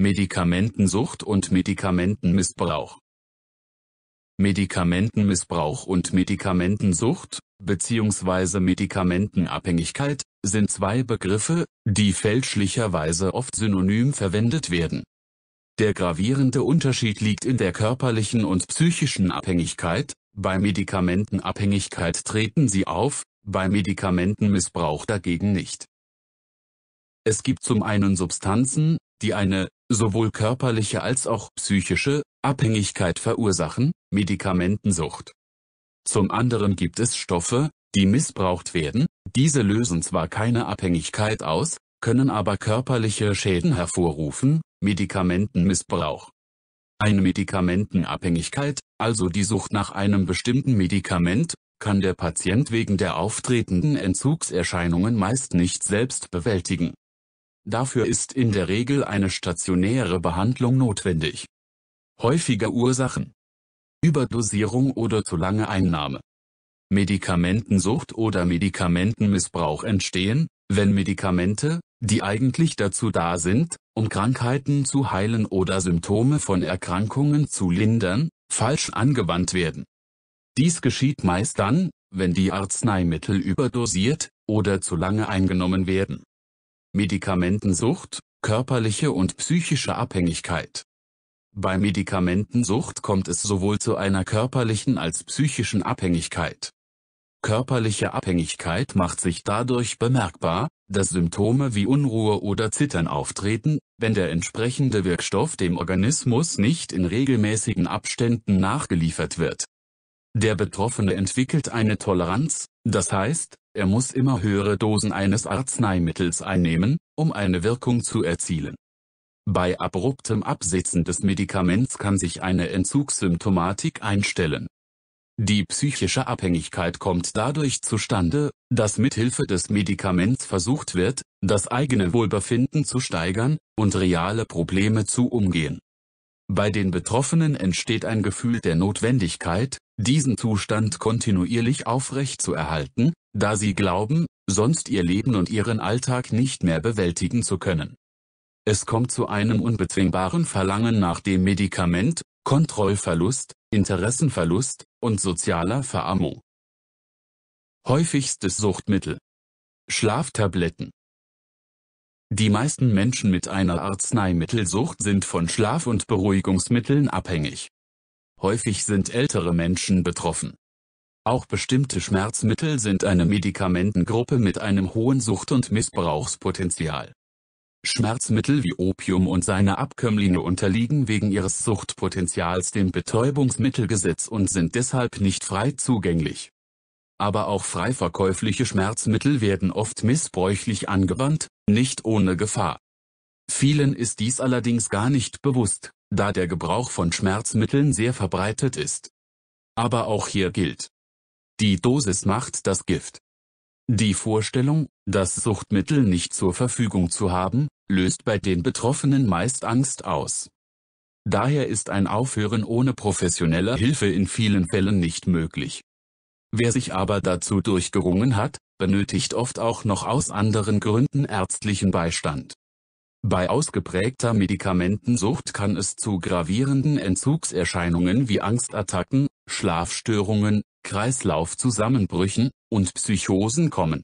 Medikamentensucht und Medikamentenmissbrauch Medikamentenmissbrauch und Medikamentensucht, bzw. Medikamentenabhängigkeit, sind zwei Begriffe, die fälschlicherweise oft synonym verwendet werden. Der gravierende Unterschied liegt in der körperlichen und psychischen Abhängigkeit, bei Medikamentenabhängigkeit treten sie auf, bei Medikamentenmissbrauch dagegen nicht. Es gibt zum einen Substanzen, die eine sowohl körperliche als auch psychische Abhängigkeit verursachen, Medikamentensucht. Zum anderen gibt es Stoffe, die missbraucht werden, diese lösen zwar keine Abhängigkeit aus, können aber körperliche Schäden hervorrufen, Medikamentenmissbrauch. Eine Medikamentenabhängigkeit, also die Sucht nach einem bestimmten Medikament, kann der Patient wegen der auftretenden Entzugserscheinungen meist nicht selbst bewältigen Dafür ist in der Regel eine stationäre Behandlung notwendig. Häufige Ursachen Überdosierung oder zu lange Einnahme Medikamentensucht oder Medikamentenmissbrauch entstehen, wenn Medikamente, die eigentlich dazu da sind, um Krankheiten zu heilen oder Symptome von Erkrankungen zu lindern, falsch angewandt werden. Dies geschieht meist dann, wenn die Arzneimittel überdosiert oder zu lange eingenommen werden. Medikamentensucht, körperliche und psychische Abhängigkeit. Bei Medikamentensucht kommt es sowohl zu einer körperlichen als psychischen Abhängigkeit. Körperliche Abhängigkeit macht sich dadurch bemerkbar, dass Symptome wie Unruhe oder Zittern auftreten, wenn der entsprechende Wirkstoff dem Organismus nicht in regelmäßigen Abständen nachgeliefert wird. Der Betroffene entwickelt eine Toleranz, das heißt, er muss immer höhere Dosen eines Arzneimittels einnehmen, um eine Wirkung zu erzielen. Bei abruptem Absetzen des Medikaments kann sich eine Entzugssymptomatik einstellen. Die psychische Abhängigkeit kommt dadurch zustande, dass mithilfe des Medikaments versucht wird, das eigene Wohlbefinden zu steigern und reale Probleme zu umgehen. Bei den Betroffenen entsteht ein Gefühl der Notwendigkeit, diesen Zustand kontinuierlich aufrechtzuerhalten, da sie glauben, sonst ihr Leben und ihren Alltag nicht mehr bewältigen zu können. Es kommt zu einem unbezwingbaren Verlangen nach dem Medikament, Kontrollverlust, Interessenverlust und sozialer Verarmung. Häufigstes Suchtmittel Schlaftabletten Die meisten Menschen mit einer Arzneimittelsucht sind von Schlaf- und Beruhigungsmitteln abhängig. Häufig sind ältere Menschen betroffen. Auch bestimmte Schmerzmittel sind eine Medikamentengruppe mit einem hohen Sucht- und Missbrauchspotenzial. Schmerzmittel wie Opium und seine Abkömmlinge unterliegen wegen ihres Suchtpotenzials dem Betäubungsmittelgesetz und sind deshalb nicht frei zugänglich. Aber auch frei verkäufliche Schmerzmittel werden oft missbräuchlich angewandt, nicht ohne Gefahr. Vielen ist dies allerdings gar nicht bewusst da der Gebrauch von Schmerzmitteln sehr verbreitet ist. Aber auch hier gilt. Die Dosis macht das Gift. Die Vorstellung, das Suchtmittel nicht zur Verfügung zu haben, löst bei den Betroffenen meist Angst aus. Daher ist ein Aufhören ohne professionelle Hilfe in vielen Fällen nicht möglich. Wer sich aber dazu durchgerungen hat, benötigt oft auch noch aus anderen Gründen ärztlichen Beistand. Bei ausgeprägter Medikamentensucht kann es zu gravierenden Entzugserscheinungen wie Angstattacken, Schlafstörungen, Kreislaufzusammenbrüchen und Psychosen kommen